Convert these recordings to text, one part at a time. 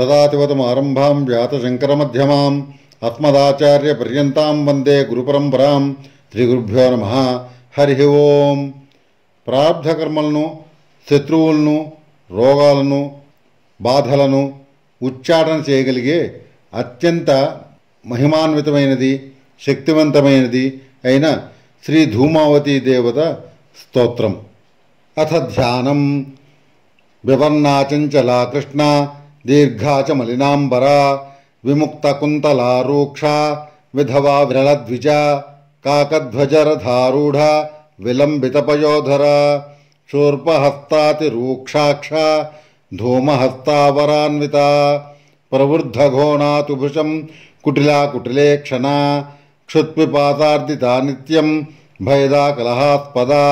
ఆరంభాం వ్యాతశంకరమధ్యమాం అస్మదాచార్యపర్యంతం వందే గురుపరంపరాం త్రిగురుభ్యో నమ హరి ఓం ప్రార్థకర్మలను శత్రువులను రోగాలను బాధలను ఉచ్చాటన చేయగలిగే అత్యంత మహిమాన్వితమైనది శక్తివంతమైనది అయిన శ్రీ ధూమావతి దేవత స్తోత్రం అథ ధ్యానం వివర్ణాచంచలా కృష్ణ दीर्घा च मलिनाम्बरा विमुक्तकुन्तला रूक्षा विधवा विरलद्विजा काकध्वजरधारूढा विलंबितपयोधरा शूर्पहस्तातिरूक्षाक्षा धूमहस्तावरान्विता प्रवृद्धघोणा तु भृशं कुटिला कुटिले क्षणा क्षुत्पिपातार्दिता नित्यं भयदा कलहास्पदा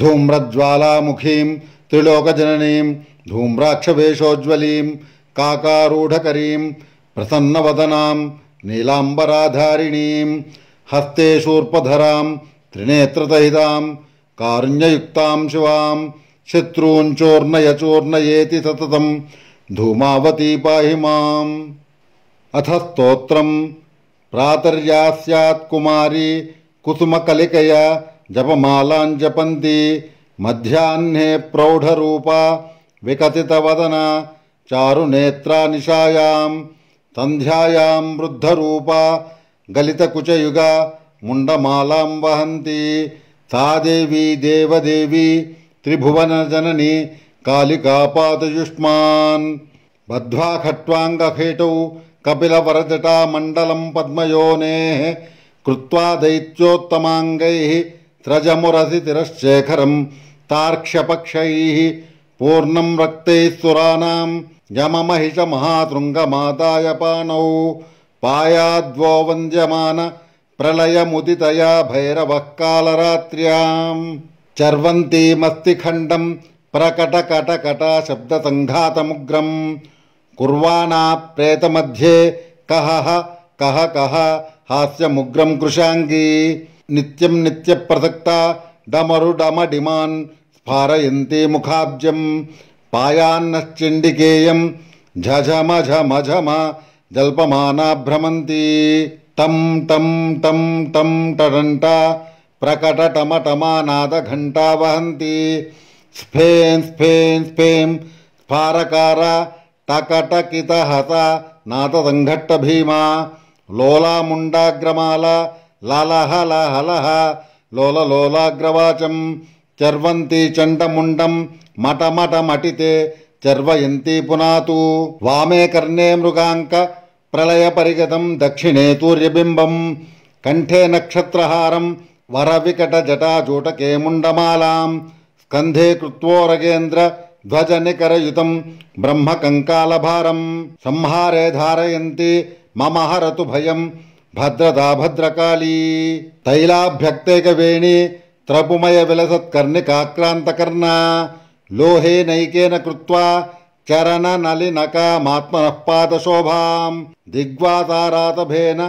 धूम्रज्वालामुखीं त्रिलोकजननीं धूम्राक्षवेशोज्ज्वलीं काकारूढकरीं प्रसन्नवदनां नीलाम्बराधारिणीं हस्ते शूर्पधरां त्रिनेत्रतहितां कारुण्ययुक्तां शिवां शत्रूञ्चोर्णयचूर्णयेति सततं धूमावती पाहि माम् अथ स्तोत्रं प्रातर्या स्यात्कुमारी कुसुमकलिकया जपमालां मध्याह्ने विकसितवदना चारुनेत्रा निशायां सन्ध्यायां वृद्धरूपा गलितकुचयुगा मुंडमालां वहंती सा देवी देवदेवी त्रिभुवनजननी कालिकापातयुष्मान् बद्ध्वा खट्वाङ्गखेटौ मंडलम पद्मयोने कृत्वा दैत्योत्तमाङ्गैः स्रजमुरसितिरश्चेखरं तार्क्ष्यपक्षैः पूर्णम् रक्तैः सुराणाम् यममहिषमहातृङ्गमाताय पाणौ पायाद्वो वन्द्यमान प्रलयमुदितया भैरवः कालरात्र्याम् चर्वन्तीमस्तिखण्डम् शब्दसङ्घातमुग्रम् कुर्वाणा प्रेतमध्ये कहः कह कह हास्यमुग्रम् कृशाङ्गी नित्यम् नित्यप्रसक्ता डमरुडमडिमान् స్ఫారయంతి ముఖాబ్జం పాయాన్నశ్చండికేయం ఝమ ఝమ ఝమ జల్పమానా భ్రమంతి తం టం టం టం టడంట ప్రకటటమటమానాదఘంటా వహంతి స్ఫేన్ స్ఫేన్ స్ఫేం స్ఫారకార టకటకిత హత నాతదంఘట్ట భీమా లోలాముండాగ్రమాల లలహ లోల లోలాగ్రవాచం चर्वन्ति चण्डमुण्डम् मटमटमटिते चर्वयन्ती पुनातु वामे कर्णे मृगाङ्क प्रलयपरिगतं दक्षिणे तूर्यबिम्बम् कण्ठे नक्षत्रहारं वरविकटजटाजूटके मुण्डमालाम् स्कन्धे कृत्वो रगेन्द्रध्वजनिकरयुतं ब्रह्मकङ्कालभारम् संहारे धारयन्ति मम हरतु भयम् भद्रता भद्रकाली तैलाभ्यक्तेकवेणी त्रपुमय विलसत्कर्णिकाक्रान्तकर्णा लोहे नैकेन कृत्वा चरणनलिनकामात्मनः पादशोभा दिग्वासारातभेन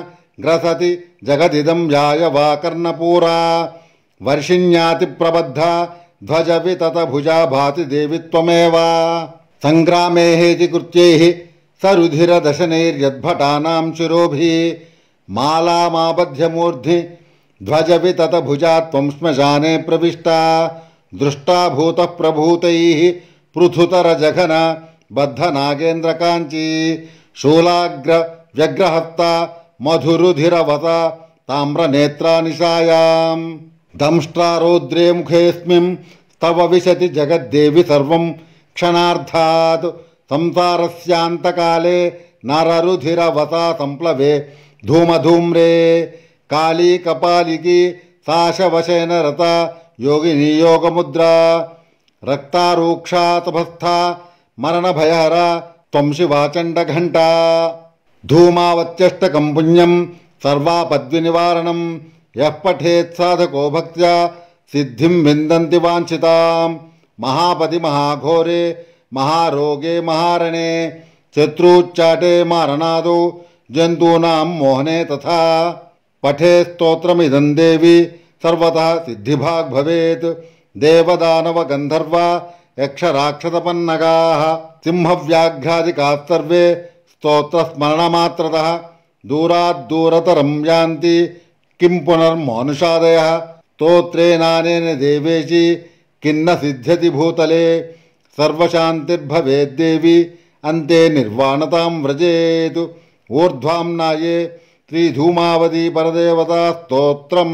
ग्रसति जगदिदं याय वा कर्णपूरा वर्षिण्यातिप्रबद्धा भुजा भाति देवी त्वमेव सङ्ग्रामे हेति कृत्यैः सरुधिरदशनैर्यद्भटानां शिरोभिः मालामाबध्यमूर्धि ध्वजवि तत भुजा त्वं श्मशाने प्रविष्टा दृष्टा जघन बद्ध पृथुतरजघन कांची शूलाग्र व्यग्रहप्ता मधुरुधिरवता ताम्रनेत्रा निशायां दंष्ट्रा रौद्रे मुखेऽस्मिं तव विशति जगद्देवि सर्वं क्षणार्थात् काले नररुधिरवता संप्लवे धूमधूम्रे कपालिकी साशवशेन रता योगिनीयोगमुद्रा रक्तारूक्षातभस्था मरणभयहरा त्वंसि वाचण्डघण्टा धूमावत्यष्टकम्पुन्यं सर्वापद्विनिवारणं यः भक्त्या सिद्धिं विन्दन्ति वाञ्छितां महापतिमहाघोरे महारोगे महारणे शत्रूच्चाटे मारणादौ जन्तूनां मोहने तथा पठे स्तोत्रमिदं देवी सर्वतः सिद्धिभाग् भवेत् देवदानवगन्धर्व यक्षराक्षसपन्नगाः सिंहव्याघ्रादिकाः सर्वे स्तोत्रस्मरणमात्रतः दूराद्दूरतरं यान्ति किं पुनर्मानुषादयः स्तोत्रेनानेन देवेशि किन्न सिद्ध्यति भूतले सर्वशान्तिर्भवेद्देवी अन्ते निर्वाणतां व्रजेत् ऊर्ध्वाम्नाये श्रीधूमावती परदेवता स्तोत्रम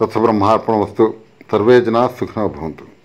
तत्सब्रह्मार्पण वस्तु सर्वे जना सुखना